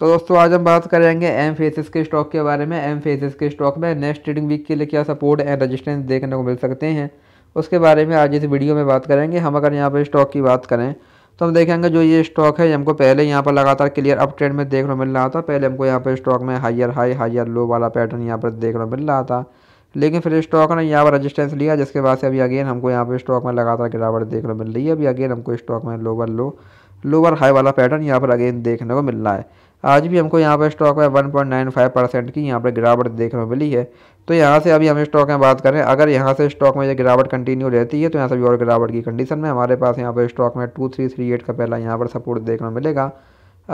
तो दोस्तों आज हम बात करेंगे एम फेसिस के स्टॉक के बारे में एम फेसिस के स्टॉक में नेक्स्ट ट्रेडिंग वीक के लिए क्या सपोर्ट एंड रेजिस्टेंस देखने को मिल सकते हैं उसके बारे में आज इस वीडियो में बात करेंगे हम अगर यहाँ पर स्टॉक की बात करें तो हम देखेंगे जो ये स्टॉक है हमको पहले यहाँ पर लगातार क्लियर अप ट्रेंड में देखने को मिल रहा था पहले हमको यहाँ पर स्टॉक में हाइयर हाई हाइयर लो वाला पैटर्न यहाँ पर देखने को मिल रहा था लेकिन फिर स्टॉक ने यहाँ पर रजिस्टेंस लिया जिसके बाद से अभी अगेन हमको यहाँ पर स्टॉक में लगातार गिरावट देखने को मिल रही है अभी अगेन हमको स्टॉक में लोअर लो लोअर हाई वाला पैटर्न यहाँ पर अगेन देखने को मिल रहा है आज भी हमको यहाँ पर स्टॉक में 1.95 परसेंट की यहाँ पर गिरावट देखने को मिली है तो यहाँ से अभी हम स्टॉक में बात करें अगर यहाँ से स्टॉक में ये गिरावट कंटिन्यू रहती है तो यहाँ से भी और गिरावट की कंडीशन में हमारे पास यहाँ पर स्टॉक में टू थ्री थ्री एट का पहला यहाँ पर सपोर्ट देखने को मिलेगा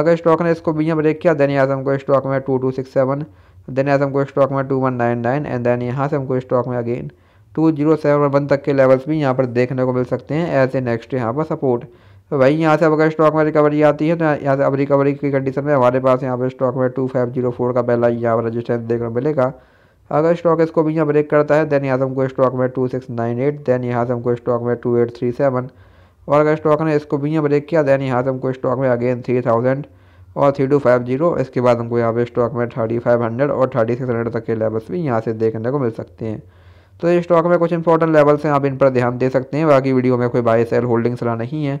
अगर स्टॉक ने इसको बीच ब्रेक किया देन यहाँ को हमको स्टॉक में two two six seven then यहाँ को हमको स्टॉक में two one nine nine and then यहाँ से हमको स्टॉक में again two zero seven one तक के लेवल्स भी यहाँ पर देखने को मिल सकते हैं एज ए नेक्स्ट यहाँ पर सपोर्ट तो भाई यहाँ से अब अगर स्टॉक में रिकवरी आती है तो यहाँ से अब रिकवरी की कंडीशन में हमारे पास यहाँ पर स्टॉक में टू फाइव जीरो फोर का पहला यहाँ पर रजिस्टेंस देखने को मिलेगा अगर स्टॉक इसको भी यहाँ ब्रेक करता है देन यहाँ से हमको स्टॉक में two six nine eight then यहाँ से हमको स्टॉक में टू एट थ्री सेवन और अगर स्टॉक ने इसको भी यहाँ ब्रेक किया देन यहाँ से हमको स्टॉक में अगेन थ्री थाउजेंड और थ्री टू फाइव जीरो इसके बाद हमको यहाँ पे स्टॉक में थर्टी फाइव हंड्रेड और थर्टी सिक्स हंड्रेड तक के लेवल्स भी यहाँ से देखने को मिल सकते हैं तो स्टॉक में कुछ इंपॉर्टेंट लेवल्स हैं आप इन पर ध्यान दे सकते हैं बाकी वीडियो में कोई बाय सेल होल्डिंग्स रहा नहीं है